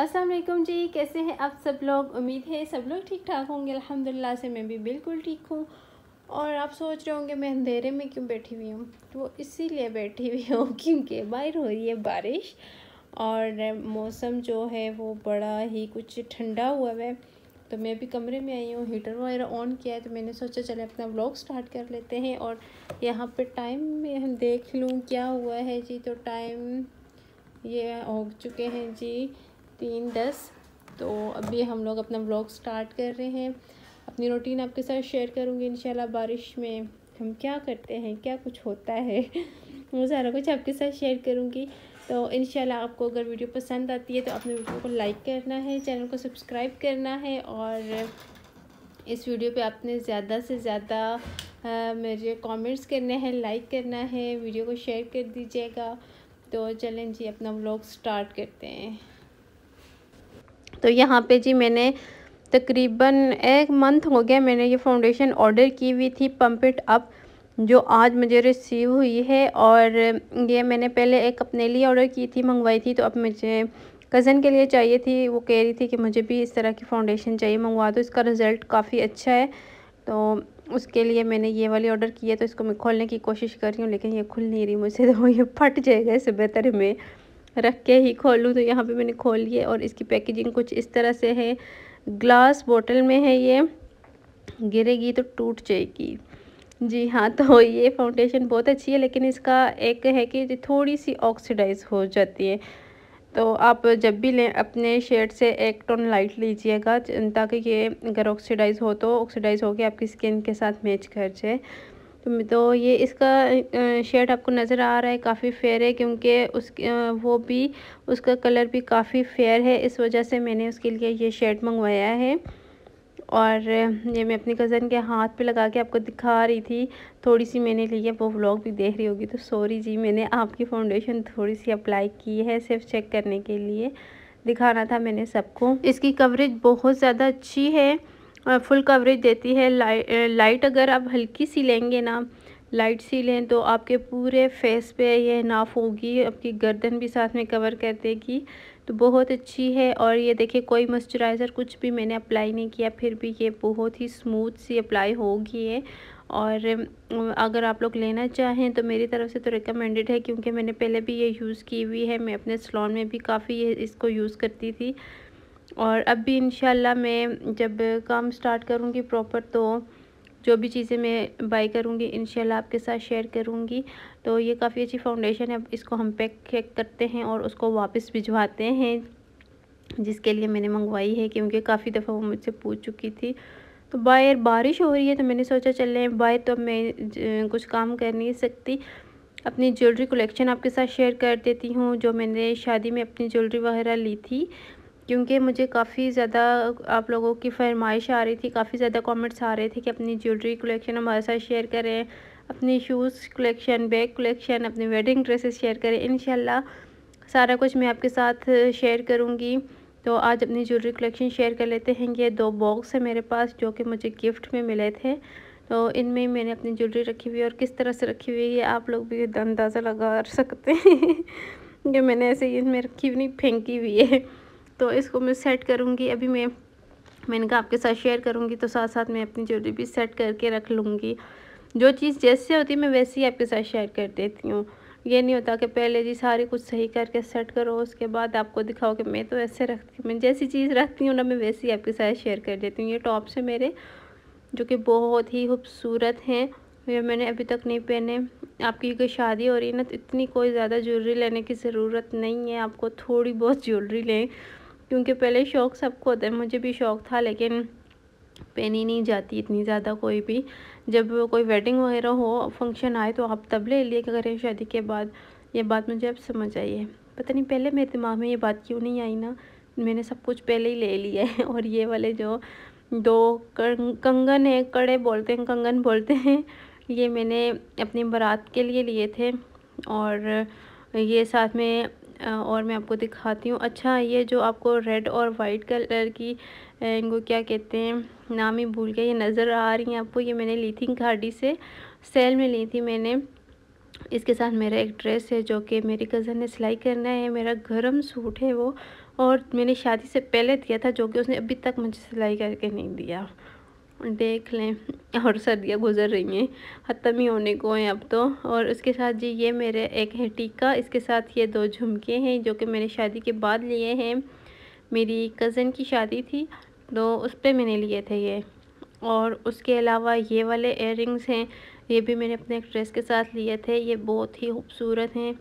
अस्सलाम वालेकुम जी कैसे हैं आप सब लोग उम्मीद है सब लोग ठीक ठाक होंगे अल्हम्दुलिल्लाह से मैं भी बिल्कुल ठीक हूँ और आप सोच रहे होंगे मैं अंधेरे में क्यों बैठी हुई हूँ तो वो इसीलिए बैठी हुई हूँ क्योंकि बाहर हो रही है बारिश और मौसम जो है वो बड़ा ही कुछ ठंडा हुआ है तो मैं भी कमरे में आई हूँ हीटर वगैरह ऑन किया है तो मैंने सोचा चले अपना व्लॉग स्टार्ट कर लेते हैं और यहाँ पर टाइम में देख लूँ क्या हुआ है जी तो टाइम ये हो चुके हैं जी तीन दस तो अभी हम लोग अपना ब्लॉग स्टार्ट कर रहे हैं अपनी रूटीन आपके साथ शेयर करूँगी इन बारिश में हम क्या करते हैं क्या कुछ होता है वो सारा कुछ आपके साथ शेयर करूँगी तो इन आपको अगर वीडियो पसंद आती है तो अपने वीडियो को लाइक करना है चैनल को सब्सक्राइब करना है और इस वीडियो पे आपने ज़्यादा से ज़्यादा मेरे कमेंट्स करने हैं लाइक करना है वीडियो को शेयर कर दीजिएगा तो चलें जी अपना व्लॉग स्टार्ट करते हैं तो यहाँ पे जी मैंने तकरीबन एक मंथ हो गया मैंने ये फाउंडेशन ऑर्डर की हुई थी पम्प इट अप जो आज मुझे रिसीव हुई है और ये मैंने पहले एक अपने लिए ऑर्डर की थी मंगवाई थी तो अब मुझे कज़न के लिए चाहिए थी वो कह रही थी कि मुझे भी इस तरह की फ़ाउंडेशन चाहिए मंगवा दो इसका रिज़ल्ट काफ़ी अच्छा है तो उसके लिए मैंने ये वाली ऑर्डर की है तो इसको मैं खोलने की कोशिश कर रही हूँ लेकिन ये खुल नहीं रही मुझसे तो ये फट जाएगा इससे बेहतर में रख के ही खोलूँ तो यहाँ पे मैंने खोल लिए और इसकी पैकेजिंग कुछ इस तरह से है ग्लास बोतल में है ये गिरेगी तो टूट जाएगी जी हाँ तो ये फाउंडेशन बहुत अच्छी है लेकिन इसका एक है कि थोड़ी सी ऑक्सीडाइज हो जाती है तो आप जब भी लें अपने शेड से एक टोन लाइट लीजिएगा ताकि ये अगर ऑक्सीडाइज़ हो तो ऑक्सीडाइज़ होकर आपकी स्किन के साथ मैच कर जाए तो ये इसका शर्ट आपको नज़र आ रहा है काफ़ी फेयर है क्योंकि उस वो भी उसका कलर भी काफ़ी फेयर है इस वजह से मैंने उसके लिए ये शर्ट मंगवाया है और ये मैं अपनी कज़न के हाथ पे लगा के आपको दिखा रही थी थोड़ी सी मैंने ली है वो व्लॉग भी देख रही होगी तो सॉरी जी मैंने आपकी फ़ाउंडेशन थोड़ी सी अप्लाई की है सिर्फ चेक करने के लिए दिखाना था मैंने सबको इसकी कवरेज बहुत ज़्यादा अच्छी है फुल कवरेज देती है लाइट लाइट अगर आप हल्की सी लेंगे ना लाइट सी लें तो आपके पूरे फेस पे ये नाफ होगी आपकी गर्दन भी साथ में कवर कर देगी तो बहुत अच्छी है और ये देखिए कोई मॉइस्चराइज़र कुछ भी मैंने अप्लाई नहीं किया फिर भी ये बहुत ही स्मूथ सी अप्लाई होगी है और अगर आप लोग लेना चाहें तो मेरी तरफ से तो रिकमेंडेड है क्योंकि मैंने पहले भी ये यूज़ की हुई है मैं अपने सलोन में भी काफ़ी ये इसको यूज़ करती थी और अब भी इन मैं जब काम स्टार्ट करूँगी प्रॉपर तो जो भी चीज़ें मैं बाई करूँगी इन आपके साथ शेयर करूँगी तो ये काफ़ी अच्छी फाउंडेशन है अब इसको हम पैक चेक करते हैं और उसको वापस भिजवाते हैं जिसके लिए मैंने मंगवाई है क्योंकि काफ़ी दफ़ा वो मुझसे पूछ चुकी थी तो बाहर बारिश हो रही है तो मैंने सोचा चल रहे बाहर तो अब मैं कुछ काम कर नहीं सकती अपनी ज्वेलरी कलेक्शन आपके साथ शेयर कर देती हूँ जो मैंने शादी में अपनी ज्वेलरी वगैरह ली थी क्योंकि मुझे काफ़ी ज़्यादा आप लोगों की फरमाइश आ रही थी काफ़ी ज़्यादा कमेंट्स आ रहे थे कि अपनी ज्वेलरी कलेक्शन हमारे साथ शेयर करें अपनी शूज़ कलेक्शन बैग कलेक्शन अपनी वेडिंग ड्रेसेस शेयर करें इन सारा कुछ मैं आपके साथ शेयर करूँगी तो आज अपनी ज्वेलरी कलेक्शन शेयर कर लेते हैं ये दो बॉक्स है मेरे पास जो कि मुझे गिफ्ट में मिले थे तो इनमें मैंने अपनी ज्वेलरी रखी हुई है और किस तरह से रखी हुई है आप लोग भी अंदाज़ा लगा सकते हैं कि मैंने ऐसे ही इनमें रखी हुई नहीं फेंकी हुई है तो इसको मैं सेट करूँगी अभी मैं मैंने कहा आपके साथ शेयर करूँगी तो साथ साथ मैं अपनी ज्वेलरी भी सेट करके रख लूँगी जो चीज़ जैसे होती है मैं वैसे ही आपके साथ शेयर कर देती हूँ ये नहीं होता कि पहले जी सारे कुछ सही करके सेट करो उसके बाद आपको दिखाओ कि मैं तो ऐसे रखती हूँ मैं जैसी चीज़ रखती हूँ ना मैं वैसी ही आपके साथ शेयर कर देती हूँ ये टॉप्स हैं मेरे जो कि बहुत ही खूबसूरत हैं ये मैंने अभी तक नहीं पहने आपकी कोई शादी हो रही है ना तो इतनी कोई ज़्यादा ज्वेलरी लेने की ज़रूरत नहीं है आपको थोड़ी बहुत ज्वेलरी लें क्योंकि पहले शौक़ सबको होता है मुझे भी शौक़ था लेकिन पहनी नहीं जाती इतनी ज़्यादा कोई भी जब कोई वेडिंग वगैरह हो फंक्शन आए तो आप तब ले लिए करें शादी के बाद ये बात मुझे अब समझ आई है पता नहीं पहले मेरे दिमाग में ये बात क्यों नहीं आई ना मैंने सब कुछ पहले ही ले लिया है और ये वाले जो दो कंगन है कड़े बोलते हैं कंगन बोलते हैं ये मैंने अपनी बारात के लिए लिए थे और ये साथ में और मैं आपको दिखाती हूँ अच्छा ये जो आपको रेड और वाइट कलर की इनको क्या कहते हैं नाम ही भूल गया ये नज़र आ रही हैं आपको ये मैंने ली थी घाटी से सेल में ली थी मैंने इसके साथ मेरा एक ड्रेस है जो कि मेरी कज़न ने सिलाई करना है मेरा गर्म सूट है वो और मैंने शादी से पहले दिया था जो कि उसने अभी तक मुझे सिलाई करके नहीं दिया देख लें और सर्दियाँ गुजर रही हैं ख़त्म ही होने को हैं अब तो और उसके साथ जी ये मेरे एक है टीका इसके साथ ये दो झुमके हैं जो कि मैंने शादी के बाद लिए हैं मेरी कज़न की शादी थी तो उस पर मैंने लिए थे ये और उसके अलावा ये वाले एयर हैं ये भी मैंने अपने ड्रेस के साथ लिए थे ये बहुत ही खूबसूरत हैं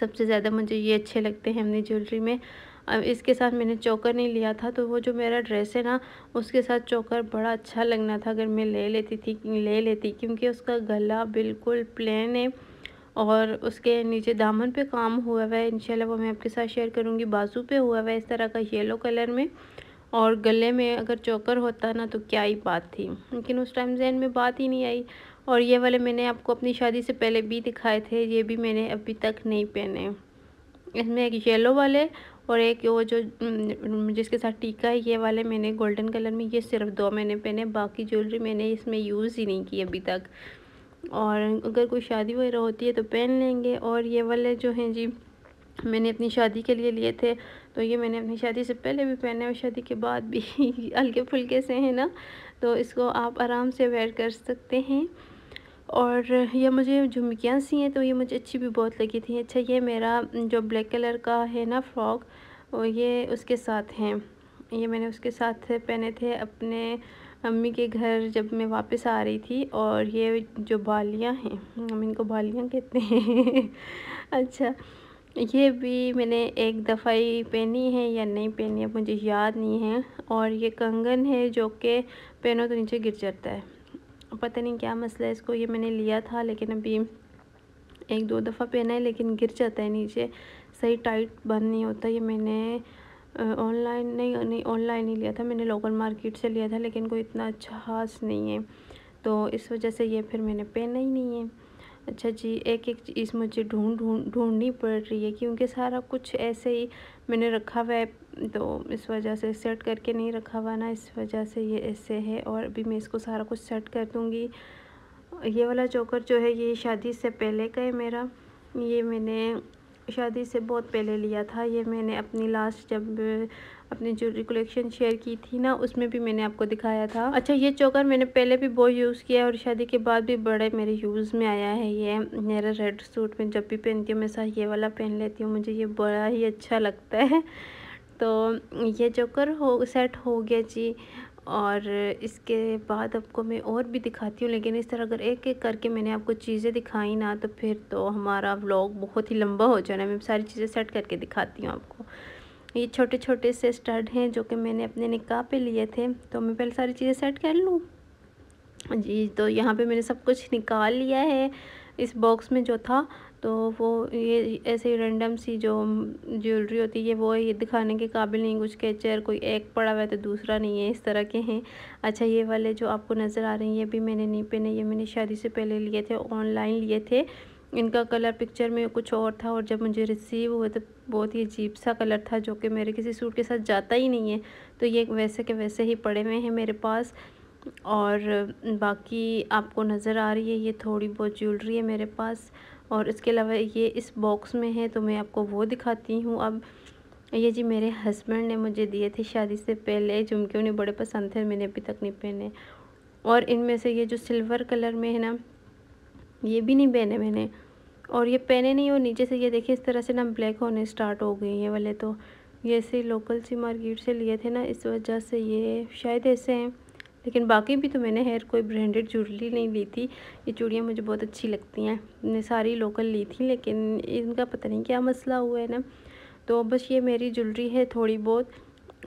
सबसे ज़्यादा मुझे ये अच्छे लगते हैं हमने ज्वेलरी में अब इसके साथ मैंने चोकर नहीं लिया था तो वो जो मेरा ड्रेस है ना उसके साथ चोकर बड़ा अच्छा लगना था अगर मैं ले लेती थी ले लेती क्योंकि उसका गला बिल्कुल प्लेन है और उसके नीचे दामन पे काम हुआ हुआ है इंशाल्लाह वो मैं आपके साथ शेयर करूँगी बाजू पे हुआ हुआ है इस तरह का येलो कलर में और गले में अगर चोकर होता ना तो क्या ही बात थी लेकिन उस टाइम जहन में बात ही नहीं आई और ये वाले मैंने आपको अपनी शादी से पहले भी दिखाए थे ये भी मैंने अभी तक नहीं पहने इसमें एक येलो वाले और एक वो जो जिसके साथ टीका है ये वाले मैंने गोल्डन कलर में ये सिर्फ दो मैंने पहने बाकी ज्वेलरी मैंने इसमें यूज़ ही नहीं की अभी तक और अगर कोई शादी वगैरह होती है तो पहन लेंगे और ये वाले जो हैं जी मैंने अपनी शादी के लिए लिए थे तो ये मैंने अपनी शादी से पहले भी पहने और शादी के बाद भी हल्के फुल्के से हैं ना तो इसको आप आराम से वेयर कर सकते हैं और यह मुझे झुमकियाँ सी हैं तो ये मुझे अच्छी भी बहुत लगी थी अच्छा ये मेरा जो ब्लैक कलर का है ना फ्रॉक ये उसके साथ हैं ये मैंने उसके साथ पहने थे अपने मम्मी के घर जब मैं वापस आ रही थी और ये जो बालियाँ हैं हम इनको बालियाँ कहते हैं अच्छा ये भी मैंने एक दफ़ा ही पहनी है या नहीं पहनी है मुझे याद नहीं है और ये कंगन है जो कि पहनो तो नीचे गिर जाता है पता नहीं क्या मसला है इसको ये मैंने लिया था लेकिन अभी एक दो दफ़ा पहना है लेकिन गिर जाता है नीचे सही टाइट बंद नहीं होता ये मैंने ऑनलाइन नहीं नहीं ऑनलाइन ही लिया था मैंने लोकल मार्केट से लिया था लेकिन कोई इतना अच्छा खास नहीं है तो इस वजह से ये फिर मैंने पहना ही नहीं है अच्छा जी एक एक चीज़ मुझे ढूंढ ढूंढ ढूंढनी पड़ रही है क्योंकि सारा कुछ ऐसे ही मैंने रखा हुआ है तो इस वजह से सेट करके नहीं रखा हुआ ना इस वजह से ये ऐसे है और अभी मैं इसको सारा कुछ सेट कर दूँगी ये वाला चोकर जो है ये शादी से पहले का है मेरा ये मैंने शादी से बहुत पहले लिया था ये मैंने अपनी लास्ट जब अपनी ज्वेलरी कलेक्शन शेयर की थी ना उसमें भी मैंने आपको दिखाया था अच्छा ये चोकर मैंने पहले भी बहुत यूज़ किया है और शादी के बाद भी बड़े मेरे यूज़ में आया है ये मेरा रेड सूट में जब भी पहनती हूँ मैं साथ ये वाला पहन लेती हूँ मुझे ये बड़ा ही अच्छा लगता है तो ये चोकर हो सेट हो गया जी और इसके बाद आपको मैं और भी दिखाती हूँ लेकिन इस तरह अगर एक एक करके मैंने आपको चीज़ें दिखाई ना तो फिर तो हमारा व्लॉग बहुत ही लंबा हो जाना मैं सारी चीज़ें सेट करके दिखाती हूँ आपको ये छोटे छोटे से स्टड हैं जो कि मैंने अपने निकाह पे लिए थे तो मैं पहले सारी चीज़ें सेट कर लूँ जी तो यहाँ पर मैंने सब कुछ निकाल लिया है इस बॉक्स में जो था तो वो ये ऐसे रेंडम सी जो ज्वेलरी होती है वो ये दिखाने के काबिल नहीं कुछ कैचर कोई एक पड़ा हुआ है तो दूसरा नहीं है इस तरह के हैं अच्छा ये वाले जो आपको नज़र आ रहे हैं ये भी मैंने नहीं पहने ये मैंने शादी से पहले लिए थे ऑनलाइन लिए थे इनका कलर पिक्चर में कुछ और था और जब मुझे रिसीव हुए तो बहुत ही अजीब सा कलर था जो कि मेरे किसी सूट के साथ जाता ही नहीं है तो ये वैसे के वैसे ही पड़े हुए हैं मेरे पास और बाकी आपको नज़र आ रही है ये थोड़ी बहुत ज्वेलरी है मेरे पास और इसके अलावा ये इस बॉक्स में है तो मैं आपको वो दिखाती हूँ अब ये जी मेरे हस्बैंड ने मुझे दिए थे शादी से पहले झुमके उन्हें बड़े पसंद थे मैंने अभी तक नहीं पहने और इनमें से ये जो सिल्वर कलर में है ना ये भी नहीं पहने मैंने और ये पहने नहीं और नीचे से ये देखिए इस तरह से ना ब्लैक होने स्टार्ट हो गई हैं वाले तो ये ऐसे लोकल सी मार्केट से लिए थे ना इस वजह से ये शायद ऐसे हैं लेकिन बाकी भी तो मैंने हेयर कोई ब्रांडेड ज्वेलरी नहीं ली थी ये चूड़ियाँ मुझे बहुत अच्छी लगती हैं मैंने सारी लोकल ली थी लेकिन इनका पता नहीं क्या मसला हुआ है ना तो बस ये मेरी ज्वेलरी है थोड़ी बहुत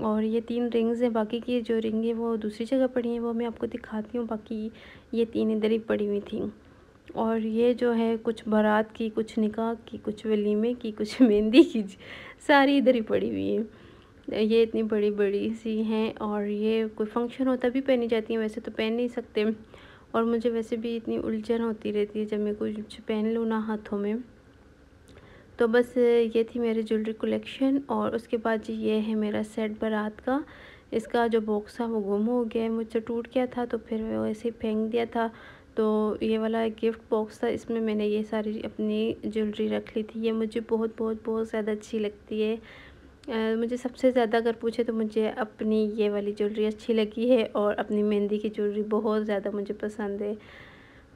और ये तीन रिंग्स हैं बाकी की जो रिंग है वो दूसरी जगह पड़ी हैं वो मैं आपको दिखाती हूँ बाकी ये तीन इधर ही पड़ी हुई थी और ये जो है कुछ बारात की कुछ निकाह की कुछ वलीमे की कुछ मेहंदी की सारी इधर ही पड़ी हुई है ये इतनी बड़ी बड़ी सी हैं और ये कोई फंक्शन होता भी पहनी जाती हैं वैसे तो पहन नहीं सकते और मुझे वैसे भी इतनी उलझन होती रहती है जब मैं कुछ पहन लूँ ना हाथों में तो बस ये थी मेरी ज्वेलरी कलेक्शन और उसके बाद जी ये है मेरा सेट बारात का इसका जो बॉक्स था वो गुम हो गया मुझसे टूट गया था तो फिर मैं वैसे फेंक दिया था तो ये वाला गिफ्ट बॉक्स था इसमें मैंने ये सारी अपनी ज्वेलरी रख ली थी ये मुझे बहुत बहुत बहुत ज़्यादा अच्छी लगती है मुझे सबसे ज़्यादा अगर पूछे तो मुझे अपनी ये वाली ज्वेलरी अच्छी लगी है और अपनी मेहंदी की ज्वेलरी बहुत ज़्यादा मुझे पसंद है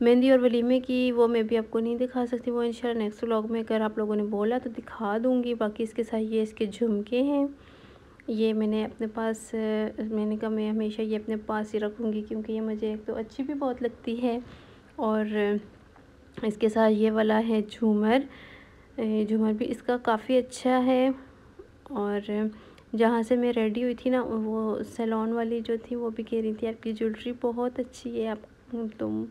मेहंदी और वलीमे की वो मैं भी आपको नहीं दिखा सकती वो इन नेक्स्ट व्लॉग में अगर आप लोगों ने बोला तो दिखा दूँगी बाकी इसके साथ ये इसके झुमके हैं ये मैंने अपने पास मैंने कहा मैं हमेशा ये अपने पास ही रखूँगी क्योंकि ये मुझे एक तो अच्छी भी बहुत लगती है और इसके साथ ये वाला है झूमर झूमर भी इसका काफ़ी अच्छा है और जहाँ से मैं रेडी हुई थी ना वो सैलॉन वाली जो थी वो भी कह रही थी आपकी ज्वेलरी बहुत अच्छी है आप तुम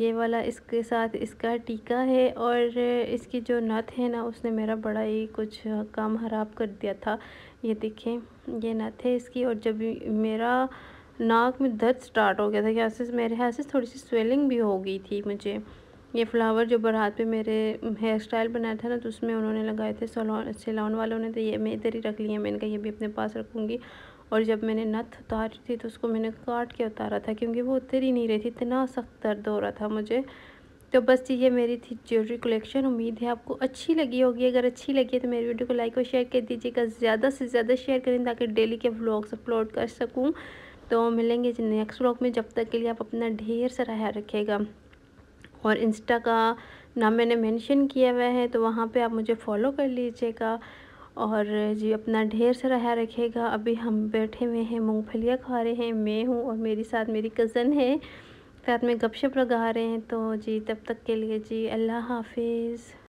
ये वाला इसके साथ इसका टीका है और इसकी जो नथ है ना उसने मेरा बड़ा ही कुछ काम ख़राब कर दिया था ये देखें ये नथ है इसकी और जब मेरा नाक में दर्द स्टार्ट हो गया था कि मेरे हाथ से थोड़ी सी स्वेलिंग भी हो गई थी मुझे ये फ्लावर जो बारात पे मेरे हेयर स्टाइल बनाया था ना तो उसमें उन्होंने लगाए थे सलोन सेलोन वालों ने तो ये मैं इधर ही रख लिया मैंने कहा ये भी अपने पास रखूँगी और जब मैंने नथ उतारी थी तो उसको मैंने काट के उतारा था क्योंकि वो उतर ही नहीं रही थी इतना सख्त दर्द हो रहा था मुझे तो बस ये मेरी थी ज्वेलरी कलेक्शन उम्मीद है आपको अच्छी लगी होगी अगर अच्छी लगी है तो मेरी वीडियो को लाइक और शेयर कर दीजिएगा ज़्यादा से ज़्यादा शेयर करें ताकि डेली के व्लॉग्स अपलोड कर सकूँ तो मिलेंगे नेक्स्ट व्लॉग में जब तक के लिए आप अपना ढेर सारा ख्याल रखिएगा और इंस्टा का नाम मैंने मेंशन किया हुआ है तो वहाँ पे आप मुझे फॉलो कर लीजिएगा और जी अपना ढेर सारा रहा रखेगा अभी हम बैठे हुए हैं मूँगफलियाँ खा रहे हैं मैं हूँ और मेरे साथ मेरी कज़न है साथ में गपशप लगा रहे हैं तो जी तब तक के लिए जी अल्लाह हाफिज़